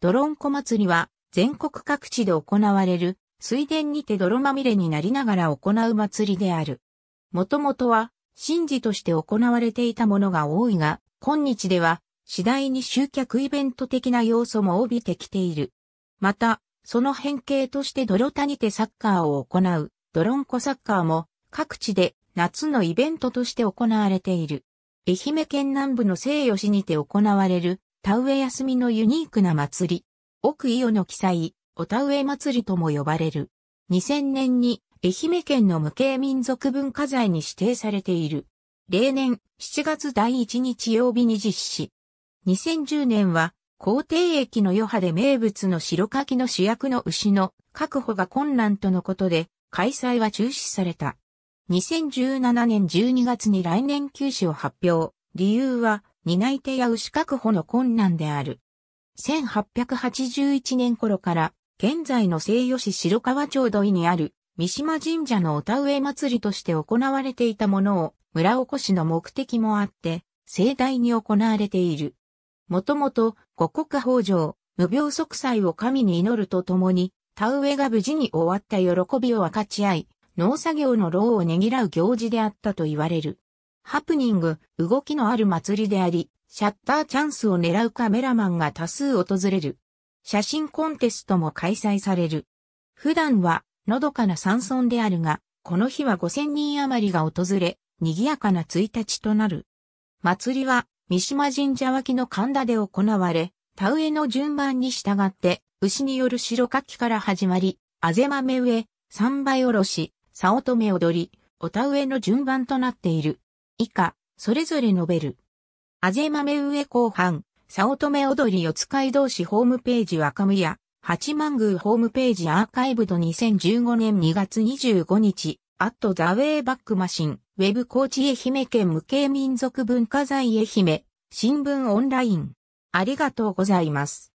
泥んこ祭りは全国各地で行われる水田にて泥まみれになりながら行う祭りである。もともとは神事として行われていたものが多いが、今日では次第に集客イベント的な要素も帯びてきている。また、その変形として泥谷てサッカーを行う、泥んこサッカーも各地で夏のイベントとして行われている。愛媛県南部の西吉にて行われる田植え休みのユニークな祭り、奥伊予の記載、お田植え祭りとも呼ばれる。2000年に愛媛県の無形民族文化財に指定されている。例年7月第1日曜日に実施。2010年は皇帝駅の余波で名物の白柿の主役の牛の確保が困難とのことで開催は中止された。2017年12月に来年休止を発表。理由は担い手や牛確保の困難である。1881年頃から、現在の西予市白川町土井にある、三島神社のお田植え祭りとして行われていたものを、村おこしの目的もあって、盛大に行われている。もともと、五穀豊穣、無病息災を神に祈るとともに、田植えが無事に終わった喜びを分かち合い、農作業の労をねぎらう行事であったと言われる。ハプニング、動きのある祭りであり、シャッターチャンスを狙うカメラマンが多数訪れる。写真コンテストも開催される。普段は、のどかな山村であるが、この日は5000人余りが訪れ、賑やかな1日となる。祭りは、三島神社脇の神田で行われ、田植えの順番に従って、牛による白柿から始まり、あぜ豆植え、三倍おろし、早乙女踊り、お田植えの順番となっている。以下、それぞれ述べる。あぜ豆上後半、さおとめ踊り四街道市ホームページ若宮、八幡宮ホームページアーカイブド2015年2月25日、アットザウェイバックマシン、ウェブ高知愛媛県無形民族文化財愛媛、新聞オンライン。ありがとうございます。